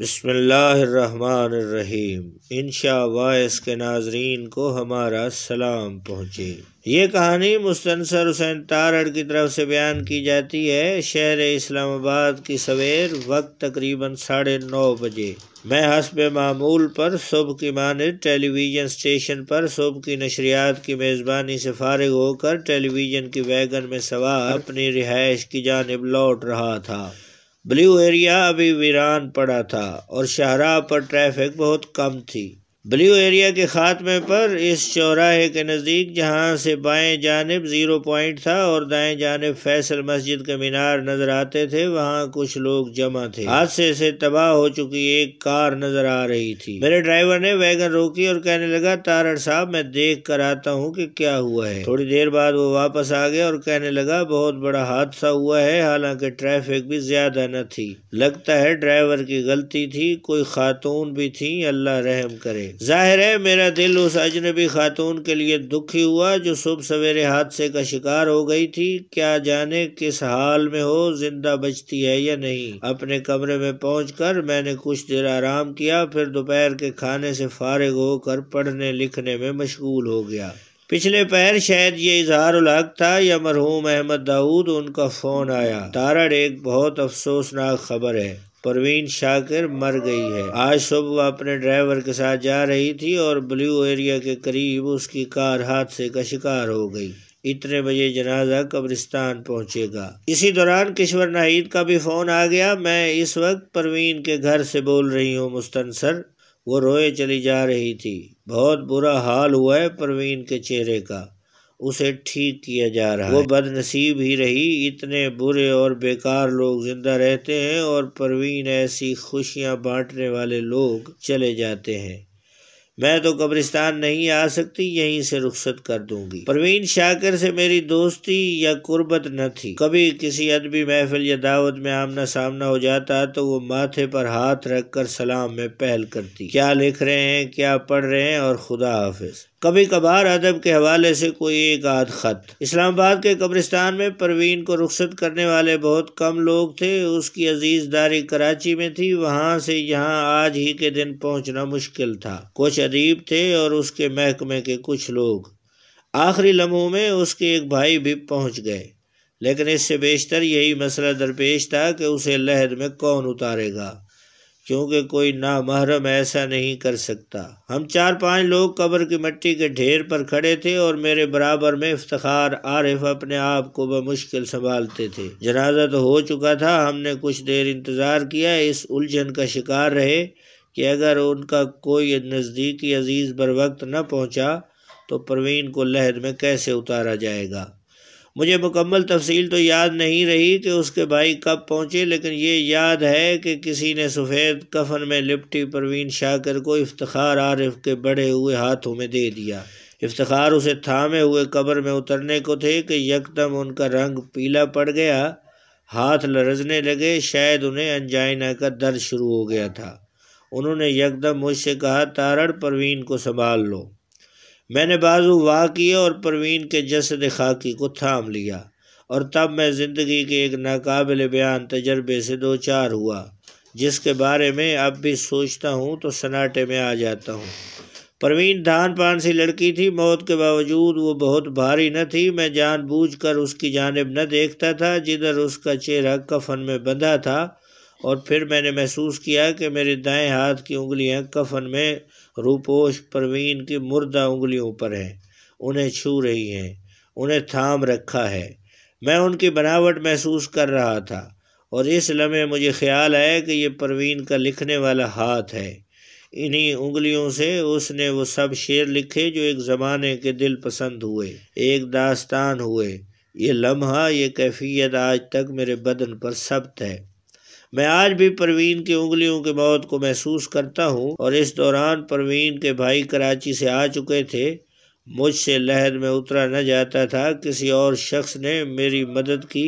बसमीम इनशा वायस के नाजरीन को हमारा सलाम पहुँचे ये कहानी मुस्तनसर हुसैन तारड़ की तरफ से बयान की जाती है शहर इस्लामाबाद की सवेर वक्त तकरीबन साढ़े नौ बजे मैं हसब मामूल पर सुबह की माने टेलीविज़न स्टेशन पर सुबह की नशरियात की मेज़बानी से फारग होकर टेलीविज़न की वैगन में सवार अपनी रिहाइश की जानब लौट रहा था ब्लू एरिया अभी वीरान पड़ा था और शाहरा पर ट्रैफिक बहुत कम थी ब्लू एरिया के ख़ात्मे पर इस चौराहे के नज़दीक जहाँ से बाएं जानब ज़ीरो पॉइंट था और दाएं जानब फैसल मस्जिद के मीनार नज़र आते थे वहाँ कुछ लोग जमा थे हादसे से तबाह हो चुकी एक कार नज़र आ रही थी मेरे ड्राइवर ने वैगन रोकी और कहने लगा तारण साहब मैं देख कर आता हूँ कि क्या हुआ है थोड़ी देर बाद वो वापस आ गया और कहने लगा बहुत बड़ा हादसा हुआ है हालांकि ट्रैफिक भी ज़्यादा न थी लगता है ड्राइवर की गलती थी कोई खातून भी थी अल्लाह रहम करे जाहिर है मेरा दिल उस अजनबी खातून के लिए दुखी हुआ जो सुबह सवेरे हादसे का शिकार हो गई थी क्या जाने किस हाल में हो जिंदा बचती है या नहीं अपने कमरे में कर मैंने कुछ देर आराम किया फिर दोपहर के खाने से फारिग होकर पढ़ने लिखने में मशगूल हो गया पिछले पैर शायद ये इजहार हक था या मरहूम अहमद दाऊद उनका फ़ोन आया तारड़ एक बहुत अफसोसनाक खबर है परवीन शाकिर मर गई है आज सुबह अपने ड्राइवर के साथ जा रही थी और ब्लू एरिया के करीब उसकी कार हादसे का शिकार हो गई इतने बजे जनाजा कब्रिस्तान पहुंचेगा इसी दौरान किश्वर नाहिद का भी फ़ोन आ गया मैं इस वक्त परवीन के घर से बोल रही हूँ मुस्तनसर वो रोए चली जा रही थी बहुत बुरा हाल हुआ है परवीन के चेहरे का उसे ठीक किया जा रहा है वो बदनसीब ही रही इतने बुरे और बेकार लोग जिंदा रहते हैं और परवीन ऐसी खुशियां बांटने वाले लोग चले जाते हैं मैं तो कब्रिस्तान नहीं आ सकती यहीं से रुखसत कर दूंगी परवीन शाकर से मेरी दोस्ती या कुर्बत न थी कभी किसी अदबी महफिल या दावत में आमना सामना हो जाता तो वो माथे पर हाथ रख कर सलाम में पहल करती क्या लिख रहे हैं क्या पढ़ रहे हैं और खुदा हाफिज कभी कभार अदब के हवाले से कोई एक आध खत इस्लामाबाद के कब्रिस्तान में परवीन को रुखसत करने वाले बहुत कम लोग थे उसकी अजीज दारी कराची में थी वहाँ से यहाँ आज ही के दिन पहुँचना मुश्किल था कुछ अदीब थे और उसके महकमे के कुछ लोग आखिरी लम्हों में उसके एक भाई भी पहुंच गए लेकिन इससे बेशतर यही मसला दरपेश था कि उसे लहर में कौन उतारेगा क्योंकि कोई नामहरम ऐसा नहीं कर सकता हम चार पांच लोग कब्र की मिट्टी के ढेर पर खड़े थे और मेरे बराबर में इफ्तार आरिफ अपने आप को बमुश्किल संभालते थे जनाजा तो हो चुका था हमने कुछ देर इंतज़ार किया इस उलझन का शिकार रहे कि अगर उनका कोई नज़दीकी अजीज़ बर वक्त न पहुँचा तो प्रवीण को लहर में कैसे उतारा जाएगा मुझे मुकम्मल तफसील तो याद नहीं रही कि उसके भाई कब पहुँचे लेकिन ये याद है कि किसी ने सफ़ेद कफन में लिपटी प्रवीण शाकर को इफ्तार आरिफ के बढ़े हुए हाथों में दे दिया इफ्तार उसे थामे हुए कब्र में उतरने को थे कि यकदम उनका रंग पीला पड़ गया हाथ लरजने लगे शायद उन्हें अनजाइना का दर्द शुरू हो गया था उन्होंने यकदम मुझसे कहा तारण परवीन को संभाल लो मैंने बाजू वाह किए और परवीन के जसद खाकी को थाम लिया और तब मैं ज़िंदगी के एक नाकबिल बयान तजर्बे से दो चार हुआ जिसके बारे में अब भी सोचता हूँ तो सन्नाटे में आ जाता हूँ परवीन धान पान सी लड़की थी मौत के बावजूद वो बहुत भारी न थी मैं जानबूझकर उसकी जानब न देखता था जिधर उसका चेहरा कफन में बंधा था और फिर मैंने महसूस किया कि मेरे दाएं हाथ की उंगलियां कफन में रूपोश परवीन की मुर्दा उंगलियों पर हैं उन्हें छू रही हैं उन्हें थाम रखा है मैं उनकी बनावट महसूस कर रहा था और इस लम्हे मुझे ख्याल आया कि ये परवीन का लिखने वाला हाथ है इन्हीं उंगलियों से उसने वो सब शेर लिखे जो एक ज़माने के दिल पसंद हुए एक दास्तान हुए ये लम्हा ये कैफियत आज तक मेरे बदन पर सब्त है मैं आज भी परवीन की उंगलियों की मौत को महसूस करता हूँ और इस दौरान परवीन के भाई कराची से आ चुके थे मुझसे लहर में उतरा न जाता था किसी और शख्स ने मेरी मदद की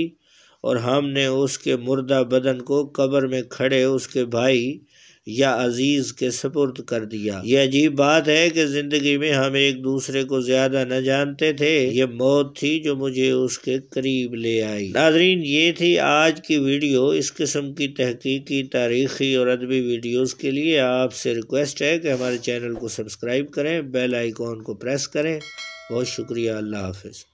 और हमने उसके मुर्दा बदन को कब्र में खड़े उसके भाई या अजीज़ के सपुर्द कर दिया यह अजीब बात है कि ज़िंदगी में हम एक दूसरे को ज़्यादा न जानते थे ये मौत थी जो मुझे उसके करीब ले आई नाजरीन ये थी आज की वीडियो इस किस्म की तहकीकी तारीखी और अदबी वीडियोज़ के लिए आपसे रिक्वेस्ट है कि हमारे चैनल को सब्सक्राइब करें बेल आइकॉन को प्रेस करें बहुत शुक्रिया अल्लाह हाफिज़